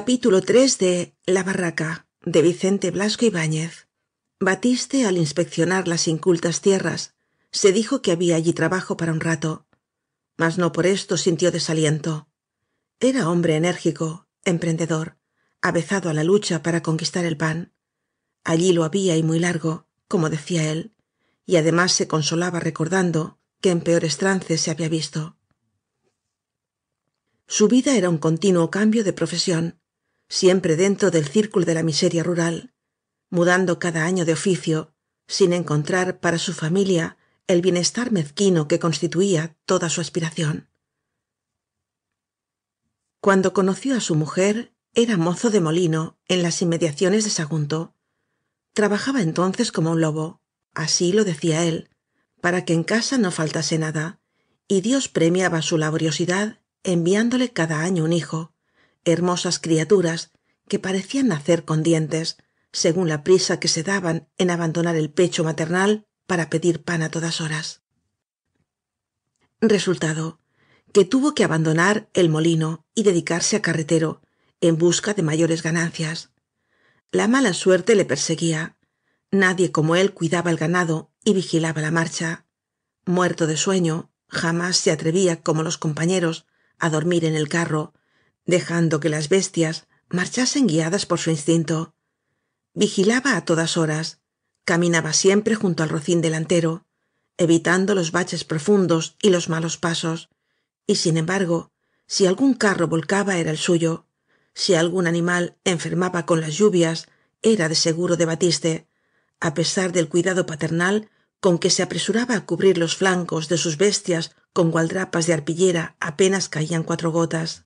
capítulo iii de la barraca de vicente blasco ibáñez batiste al inspeccionar las incultas tierras se dijo que había allí trabajo para un rato mas no por esto sintió desaliento era hombre enérgico emprendedor avezado a la lucha para conquistar el pan allí lo había y muy largo como decía él y además se consolaba recordando que en peores trances se había visto su vida era un continuo cambio de profesión siempre dentro del círculo de la miseria rural mudando cada año de oficio sin encontrar para su familia el bienestar mezquino que constituía toda su aspiración cuando conoció a su mujer era mozo de molino en las inmediaciones de sagunto trabajaba entonces como un lobo así lo decía él para que en casa no faltase nada y dios premiaba su laboriosidad enviándole cada año un hijo hermosas criaturas que parecían nacer con dientes según la prisa que se daban en abandonar el pecho maternal para pedir pan a todas horas resultado que tuvo que abandonar el molino y dedicarse a carretero en busca de mayores ganancias la mala suerte le perseguía nadie como él cuidaba el ganado y vigilaba la marcha muerto de sueño jamás se atrevía como los compañeros a dormir en el carro dejando que las bestias marchasen guiadas por su instinto vigilaba a todas horas caminaba siempre junto al rocín delantero evitando los baches profundos y los malos pasos y sin embargo si algún carro volcaba era el suyo si algún animal enfermaba con las lluvias era de seguro de batiste a pesar del cuidado paternal con que se apresuraba a cubrir los flancos de sus bestias con gualdrapas de arpillera apenas caían cuatro gotas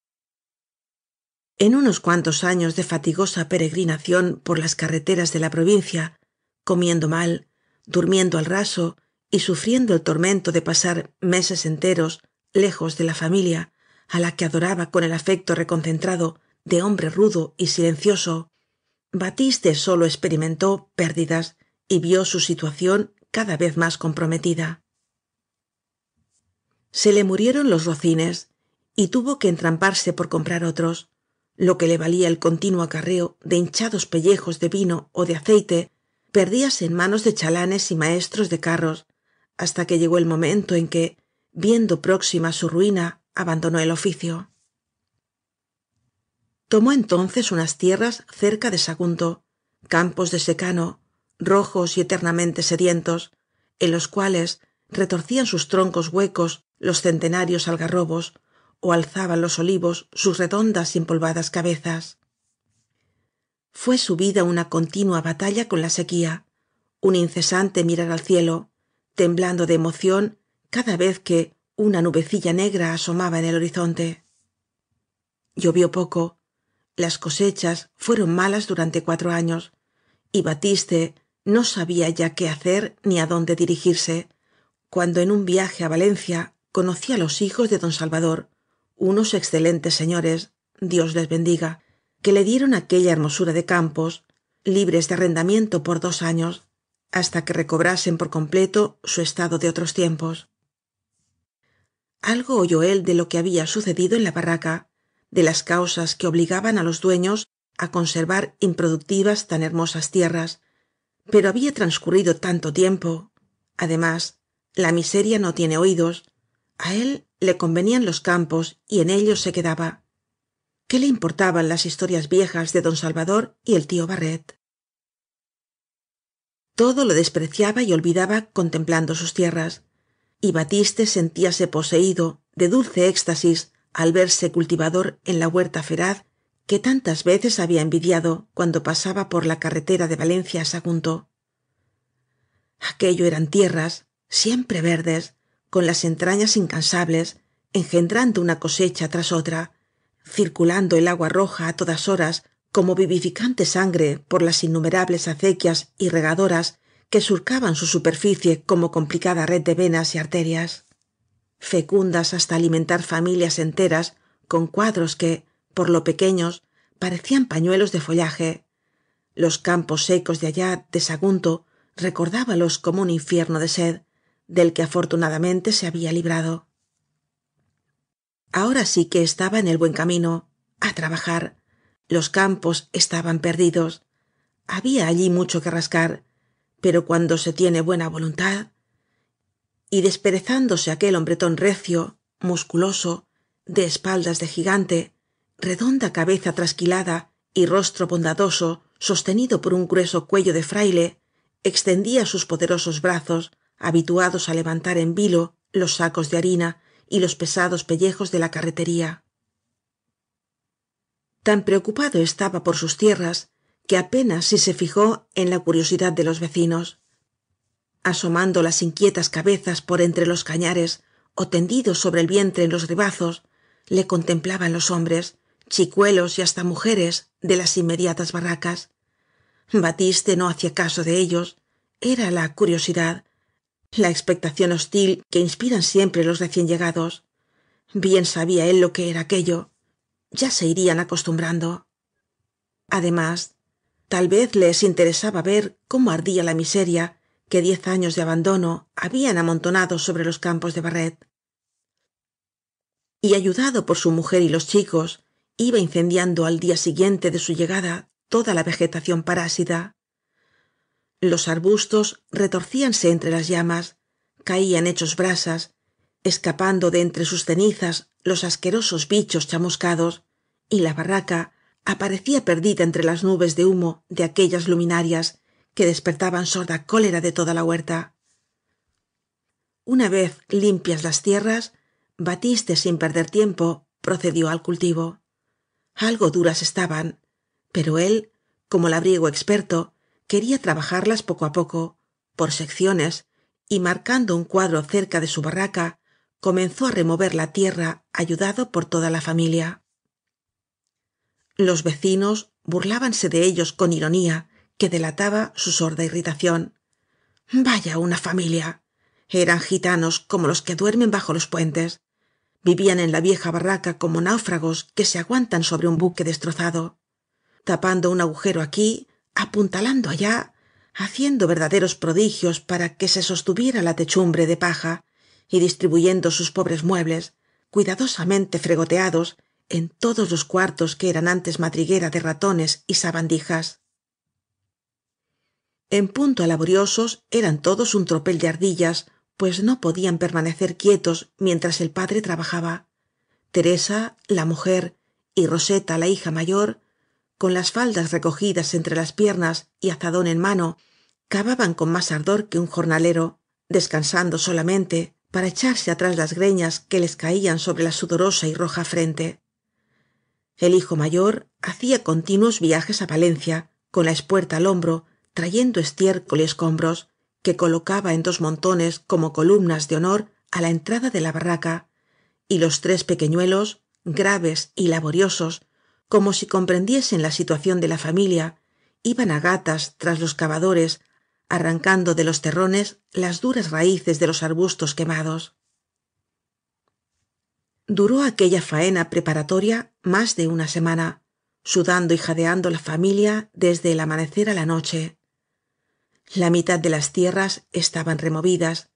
en unos cuantos años de fatigosa peregrinación por las carreteras de la provincia comiendo mal durmiendo al raso y sufriendo el tormento de pasar meses enteros lejos de la familia a la que adoraba con el afecto reconcentrado de hombre rudo y silencioso batiste sólo experimentó pérdidas y vió su situación cada vez más comprometida se le murieron los rocines y tuvo que entramparse por comprar otros lo que le valía el continuo acarreo de hinchados pellejos de vino o de aceite perdíase en manos de chalanes y maestros de carros hasta que llegó el momento en que viendo próxima su ruina abandonó el oficio tomó entonces unas tierras cerca de sagunto campos de secano rojos y eternamente sedientos en los cuales retorcían sus troncos huecos los centenarios algarrobos o alzaban los olivos sus redondas y empolvadas cabezas Fue su vida una continua batalla con la sequía un incesante mirar al cielo temblando de emoción cada vez que una nubecilla negra asomaba en el horizonte llovió poco las cosechas fueron malas durante cuatro años y batiste no sabía ya qué hacer ni a dónde dirigirse cuando en un viaje a valencia conocía a los hijos de don salvador unos excelentes señores dios les bendiga que le dieron aquella hermosura de campos libres de arrendamiento por dos años hasta que recobrasen por completo su estado de otros tiempos algo oyó él de lo que había sucedido en la barraca de las causas que obligaban a los dueños a conservar improductivas tan hermosas tierras pero había transcurrido tanto tiempo además la miseria no tiene oídos a él le convenían los campos y en ellos se quedaba qué le importaban las historias viejas de don salvador y el tío barret todo lo despreciaba y olvidaba contemplando sus tierras y batiste sentíase poseído de dulce éxtasis al verse cultivador en la huerta feraz que tantas veces había envidiado cuando pasaba por la carretera de valencia a sagunto aquello eran tierras siempre verdes con las entrañas incansables engendrando una cosecha tras otra circulando el agua roja a todas horas como vivificante sangre por las innumerables acequias y regadoras que surcaban su superficie como complicada red de venas y arterias fecundas hasta alimentar familias enteras con cuadros que por lo pequeños parecían pañuelos de follaje los campos secos de allá de sagunto recordábalos como un infierno de sed del que afortunadamente se había librado ahora sí que estaba en el buen camino a trabajar los campos estaban perdidos había allí mucho que rascar pero cuando se tiene buena voluntad y desperezándose aquel hombretón recio musculoso de espaldas de gigante redonda cabeza trasquilada y rostro bondadoso sostenido por un grueso cuello de fraile extendía sus poderosos brazos habituados a levantar en vilo los sacos de harina y los pesados pellejos de la carretería tan preocupado estaba por sus tierras que apenas si se fijó en la curiosidad de los vecinos asomando las inquietas cabezas por entre los cañares o tendidos sobre el vientre en los ribazos le contemplaban los hombres chicuelos y hasta mujeres de las inmediatas barracas batiste no hacía caso de ellos era la curiosidad la expectación hostil que inspiran siempre los recién llegados bien sabía él lo que era aquello ya se irían acostumbrando además tal vez les interesaba ver cómo ardía la miseria que diez años de abandono habían amontonado sobre los campos de barret y ayudado por su mujer y los chicos iba incendiando al día siguiente de su llegada toda la vegetación parásida los arbustos retorcíanse entre las llamas caían hechos brasas escapando de entre sus cenizas los asquerosos bichos chamuscados y la barraca aparecía perdida entre las nubes de humo de aquellas luminarias que despertaban sorda cólera de toda la huerta una vez limpias las tierras batiste sin perder tiempo procedió al cultivo algo duras estaban pero él como labriego experto quería trabajarlas poco á poco por secciones y marcando un cuadro cerca de su barraca comenzó á remover la tierra ayudado por toda la familia los vecinos burlábanse de ellos con ironía que delataba su sorda irritación vaya una familia eran gitanos como los que duermen bajo los puentes vivían en la vieja barraca como náufragos que se aguantan sobre un buque destrozado tapando un agujero aquí apuntalando allá haciendo verdaderos prodigios para que se sostuviera la techumbre de paja y distribuyendo sus pobres muebles cuidadosamente fregoteados en todos los cuartos que eran antes madriguera de ratones y sabandijas en punto a laboriosos eran todos un tropel de ardillas pues no podían permanecer quietos mientras el padre trabajaba teresa la mujer y roseta la hija mayor con las faldas recogidas entre las piernas y azadón en mano cavaban con más ardor que un jornalero descansando solamente para echarse atrás las greñas que les caían sobre la sudorosa y roja frente el hijo mayor hacía continuos viajes a valencia con la espuerta al hombro trayendo estiércol y escombros que colocaba en dos montones como columnas de honor a la entrada de la barraca y los tres pequeñuelos graves y laboriosos como si comprendiesen la situación de la familia iban a gatas tras los cavadores arrancando de los terrones las duras raíces de los arbustos quemados duró aquella faena preparatoria más de una semana sudando y jadeando la familia desde el amanecer a la noche la mitad de las tierras estaban removidas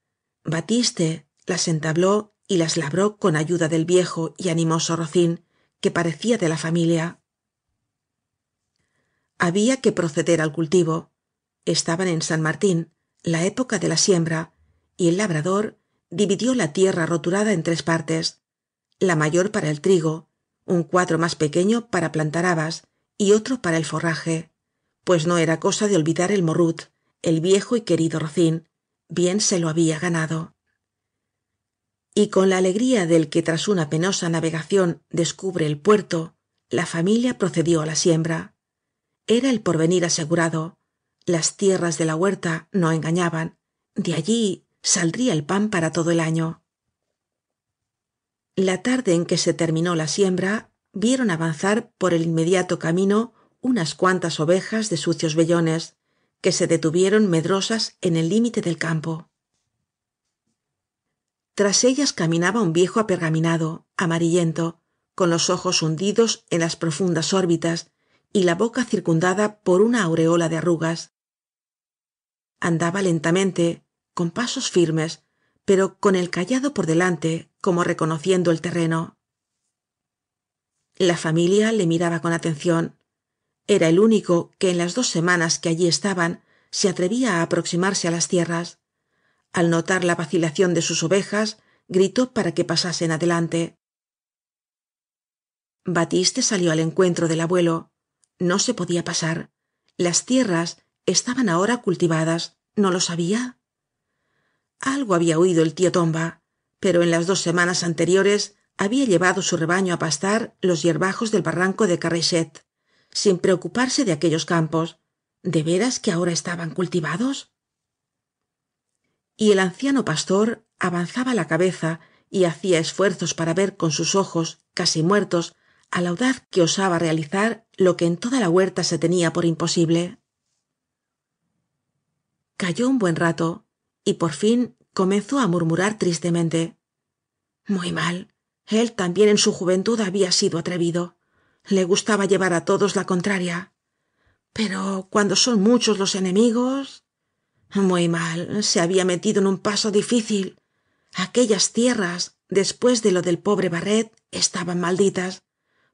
batiste las entabló y las labró con ayuda del viejo y animoso rocín que parecía de la familia había que proceder al cultivo estaban en san martín la época de la siembra y el labrador dividió la tierra roturada en tres partes la mayor para el trigo un cuadro más pequeño para plantar habas y otro para el forraje pues no era cosa de olvidar el morrut el viejo y querido rocín bien se lo había ganado y con la alegría del que tras una penosa navegación descubre el puerto la familia procedió a la siembra era el porvenir asegurado las tierras de la huerta no engañaban de allí saldría el pan para todo el año la tarde en que se terminó la siembra vieron avanzar por el inmediato camino unas cuantas ovejas de sucios vellones que se detuvieron medrosas en el límite del campo tras ellas caminaba un viejo apergaminado amarillento con los ojos hundidos en las profundas órbitas y la boca circundada por una aureola de arrugas andaba lentamente con pasos firmes pero con el callado por delante como reconociendo el terreno la familia le miraba con atención era el único que en las dos semanas que allí estaban se atrevía a aproximarse a las tierras al notar la vacilación de sus ovejas gritó para que pasasen adelante batiste salió al encuentro del abuelo no se podía pasar las tierras estaban ahora cultivadas no lo sabía algo había oído el tío tomba pero en las dos semanas anteriores había llevado su rebaño a pastar los hierbajos del barranco de Carrechet, sin preocuparse de aquellos campos de veras que ahora estaban cultivados y el anciano pastor avanzaba la cabeza y hacía esfuerzos para ver con sus ojos casi muertos al audaz que osaba realizar lo que en toda la huerta se tenía por imposible calló un buen rato y por fin comenzó a murmurar tristemente muy mal él también en su juventud había sido atrevido le gustaba llevar a todos la contraria pero cuando son muchos los enemigos muy mal se había metido en un paso difícil aquellas tierras después de lo del pobre barret estaban malditas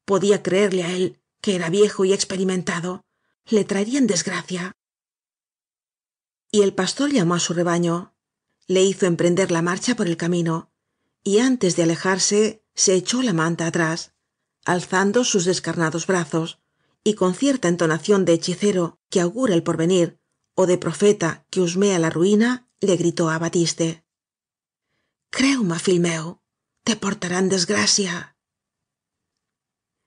podía creerle a él que era viejo y experimentado le traerían desgracia y el pastor llamó a su rebaño le hizo emprender la marcha por el camino y antes de alejarse se echó la manta atrás alzando sus descarnados brazos y con cierta entonación de hechicero que augura el porvenir o de profeta que husmea la ruina, le gritó a batiste creuma Filmeo, te portarán desgracia.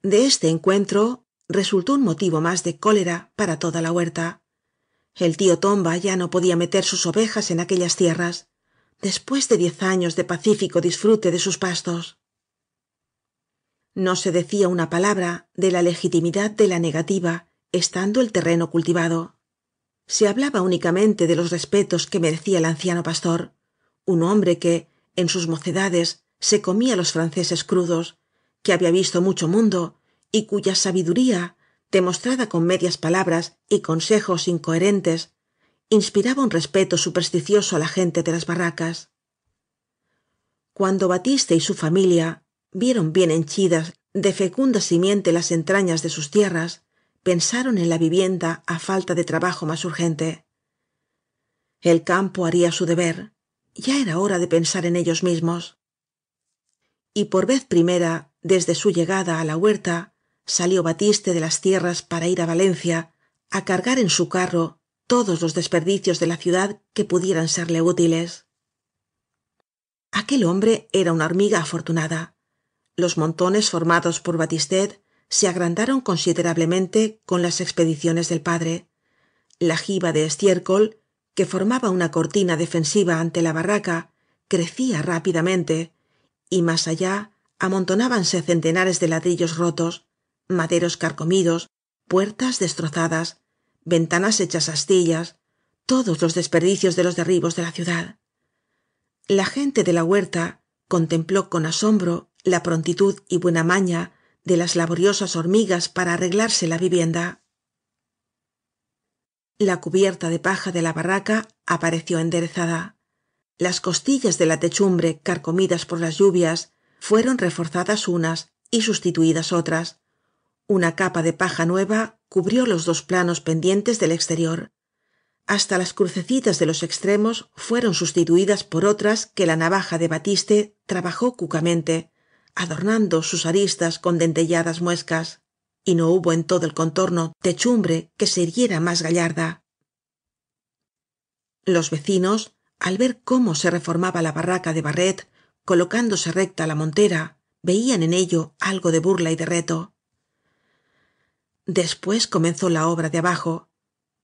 de este encuentro resultó un motivo más de cólera para toda la huerta el tío tomba ya no podía meter sus ovejas en aquellas tierras después de diez años de pacífico disfrute de sus pastos no se decía una palabra de la legitimidad de la negativa estando el terreno cultivado se hablaba únicamente de los respetos que merecía el anciano pastor un hombre que en sus mocedades se comía los franceses crudos que había visto mucho mundo y cuya sabiduría demostrada con medias palabras y consejos incoherentes inspiraba un respeto supersticioso a la gente de las barracas cuando batiste y su familia vieron bien henchidas de fecunda simiente las entrañas de sus tierras pensaron en la vivienda a falta de trabajo más urgente el campo haría su deber ya era hora de pensar en ellos mismos y por vez primera desde su llegada a la huerta salió batiste de las tierras para ir a valencia a cargar en su carro todos los desperdicios de la ciudad que pudieran serle útiles aquel hombre era una hormiga afortunada los montones formados por batistet se agrandaron considerablemente con las expediciones del padre la jiba de estiércol que formaba una cortina defensiva ante la barraca crecía rápidamente y más allá amontonábanse centenares de ladrillos rotos maderos carcomidos puertas destrozadas ventanas hechas astillas todos los desperdicios de los derribos de la ciudad la gente de la huerta contempló con asombro la prontitud y buena maña de las laboriosas hormigas para arreglarse la vivienda la cubierta de paja de la barraca apareció enderezada las costillas de la techumbre carcomidas por las lluvias fueron reforzadas unas y sustituidas otras una capa de paja nueva cubrió los dos planos pendientes del exterior hasta las crucecitas de los extremos fueron sustituidas por otras que la navaja de batiste trabajó cucamente adornando sus aristas con dentelladas muescas y no hubo en todo el contorno techumbre que se hiriera más gallarda los vecinos al ver cómo se reformaba la barraca de barret colocándose recta la montera veían en ello algo de burla y de reto después comenzó la obra de abajo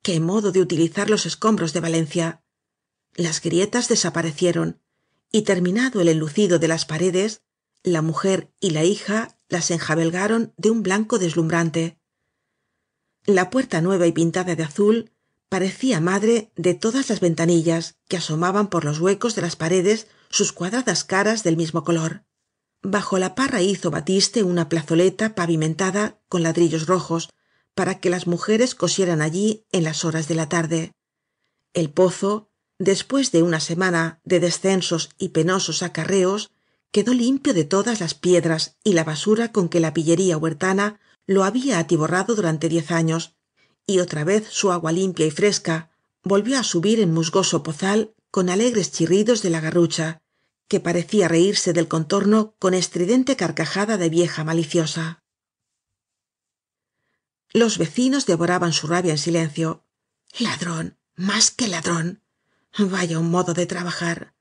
qué modo de utilizar los escombros de valencia las grietas desaparecieron y terminado el enlucido de las paredes la mujer y la hija las enjabelgaron de un blanco deslumbrante la puerta nueva y pintada de azul parecía madre de todas las ventanillas que asomaban por los huecos de las paredes sus cuadradas caras del mismo color bajo la parra hizo batiste una plazoleta pavimentada con ladrillos rojos para que las mujeres cosieran allí en las horas de la tarde el pozo después de una semana de descensos y penosos acarreos quedó limpio de todas las piedras y la basura con que la pillería huertana lo había atiborrado durante diez años y otra vez su agua limpia y fresca volvió a subir en musgoso pozal con alegres chirridos de la garrucha que parecía reírse del contorno con estridente carcajada de vieja maliciosa los vecinos devoraban su rabia en silencio ladrón más que ladrón vaya un modo de trabajar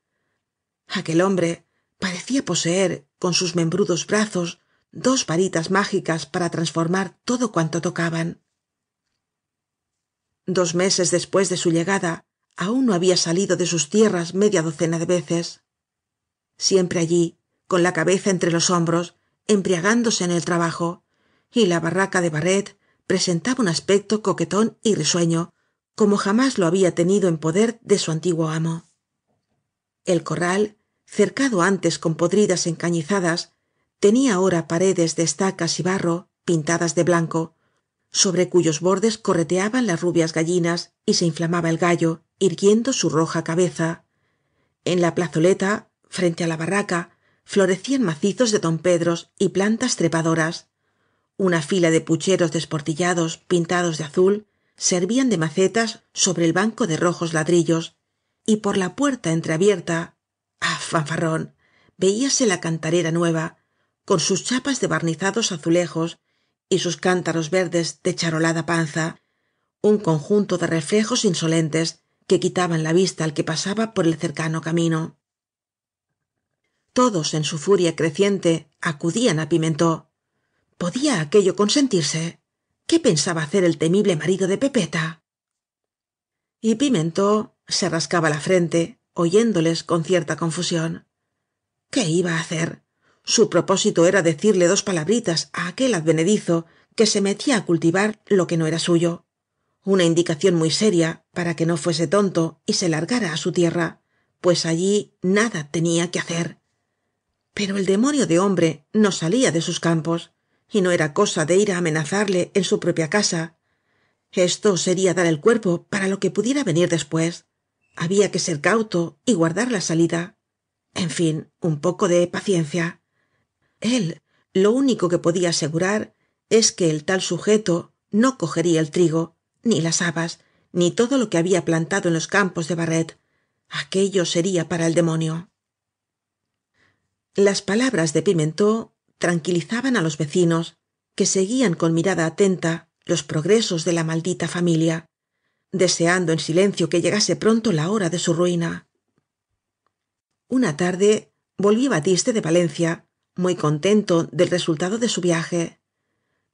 aquel hombre parecía poseer con sus membrudos brazos dos varitas mágicas para transformar todo cuanto tocaban dos meses después de su llegada aún no había salido de sus tierras media docena de veces siempre allí con la cabeza entre los hombros embriagándose en el trabajo y la barraca de barret presentaba un aspecto coquetón y risueño como jamás lo había tenido en poder de su antiguo amo el corral cercado antes con podridas encañizadas tenía ahora paredes de estacas y barro pintadas de blanco sobre cuyos bordes correteaban las rubias gallinas y se inflamaba el gallo irguiendo su roja cabeza en la plazoleta frente a la barraca florecían macizos de Pedros y plantas trepadoras una fila de pucheros desportillados pintados de azul servían de macetas sobre el banco de rojos ladrillos y por la puerta entreabierta Ah, fanfarrón veíase la cantarera nueva con sus chapas de barnizados azulejos y sus cántaros verdes de charolada panza un conjunto de reflejos insolentes que quitaban la vista al que pasaba por el cercano camino todos en su furia creciente acudían a pimentó podía aquello consentirse qué pensaba hacer el temible marido de pepeta y pimentó se rascaba la frente oyéndoles con cierta confusión qué iba a hacer su propósito era decirle dos palabritas a aquel advenedizo que se metía a cultivar lo que no era suyo una indicación muy seria para que no fuese tonto y se largara a su tierra pues allí nada tenía que hacer pero el demonio de hombre no salía de sus campos y no era cosa de ir a amenazarle en su propia casa esto sería dar el cuerpo para lo que pudiera venir después había que ser cauto y guardar la salida en fin un poco de paciencia Él, lo único que podía asegurar es que el tal sujeto no cogería el trigo ni las habas ni todo lo que había plantado en los campos de barret aquello sería para el demonio las palabras de pimentó tranquilizaban a los vecinos que seguían con mirada atenta los progresos de la maldita familia deseando en silencio que llegase pronto la hora de su ruina una tarde volvió batiste de valencia muy contento del resultado de su viaje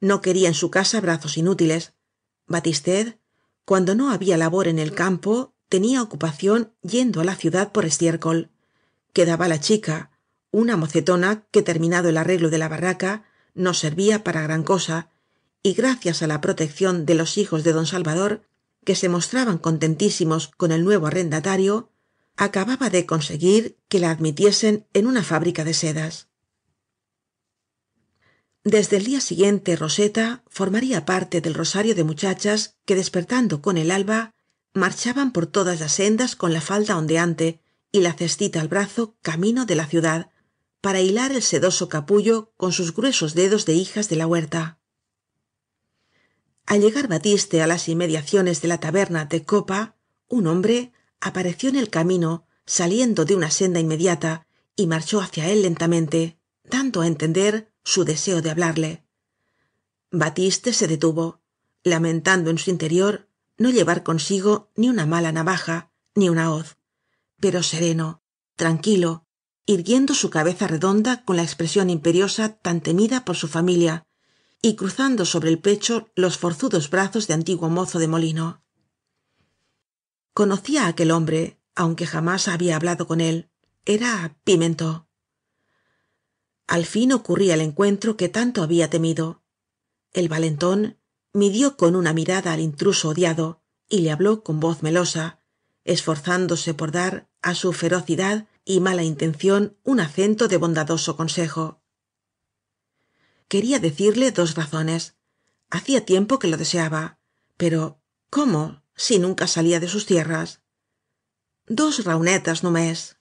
no quería en su casa brazos inútiles batistet cuando no había labor en el campo tenía ocupación yendo a la ciudad por estiércol quedaba la chica una mocetona que terminado el arreglo de la barraca no servía para gran cosa y gracias a la protección de los hijos de don salvador que se mostraban contentísimos con el nuevo arrendatario acababa de conseguir que la admitiesen en una fábrica de sedas desde el día siguiente roseta formaría parte del rosario de muchachas que despertando con el alba marchaban por todas las sendas con la falda ondeante y la cestita al brazo camino de la ciudad para hilar el sedoso capullo con sus gruesos dedos de hijas de la huerta al llegar batiste a las inmediaciones de la taberna de copa un hombre apareció en el camino saliendo de una senda inmediata y marchó hacia él lentamente dando a entender su deseo de hablarle batiste se detuvo lamentando en su interior no llevar consigo ni una mala navaja ni una hoz pero sereno tranquilo irguiendo su cabeza redonda con la expresión imperiosa tan temida por su familia y cruzando sobre el pecho los forzudos brazos de antiguo mozo de molino conocía a aquel hombre aunque jamás había hablado con él era pimentó al fin ocurría el encuentro que tanto había temido el valentón midió con una mirada al intruso odiado y le habló con voz melosa esforzándose por dar a su ferocidad y mala intención un acento de bondadoso consejo quería decirle dos razones hacía tiempo que lo deseaba pero cómo si nunca salía de sus tierras dos raunetas no mes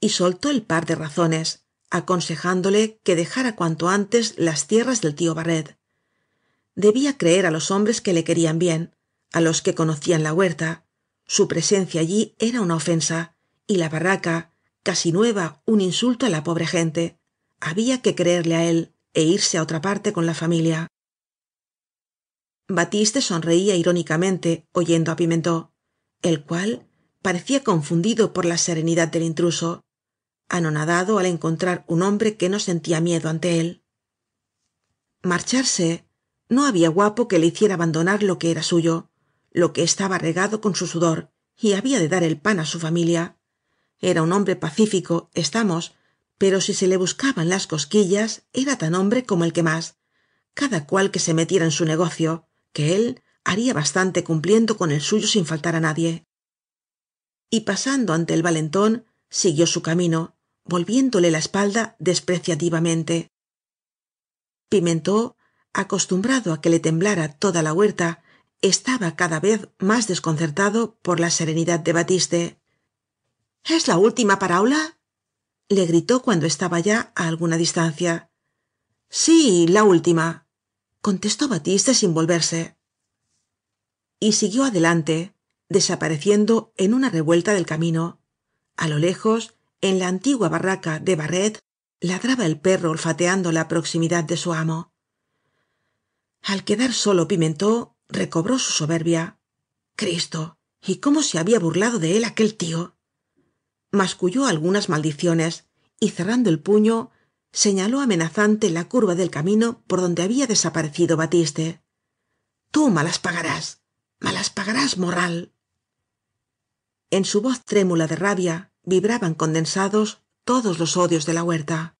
y soltó el par de razones aconsejándole que dejara cuanto antes las tierras del tío barret debía creer a los hombres que le querían bien a los que conocían la huerta su presencia allí era una ofensa y la barraca casi nueva un insulto a la pobre gente había que creerle a él e irse a otra parte con la familia batiste sonreía irónicamente oyendo a pimentó el cual parecía confundido por la serenidad del intruso anonadado al encontrar un hombre que no sentía miedo ante él marcharse no había guapo que le hiciera abandonar lo que era suyo lo que estaba regado con su sudor y había de dar el pan a su familia era un hombre pacífico estamos pero si se le buscaban las cosquillas era tan hombre como el que más cada cual que se metiera en su negocio que él haría bastante cumpliendo con el suyo sin faltar a nadie y pasando ante el valentón siguió su camino volviéndole la espalda despreciativamente pimentó acostumbrado a que le temblara toda la huerta estaba cada vez más desconcertado por la serenidad de batiste es la última paraula le gritó cuando estaba ya a alguna distancia sí la última contestó batiste sin volverse y siguió adelante desapareciendo en una revuelta del camino a lo lejos en la antigua barraca de barret ladraba el perro olfateando la proximidad de su amo al quedar solo pimentó recobró su soberbia cristo y cómo se había burlado de él aquel tío masculló algunas maldiciones y cerrando el puño señaló amenazante la curva del camino por donde había desaparecido batiste tú malas pagarás malas pagarás morral en su voz trémula de rabia vibraban condensados todos los odios de la huerta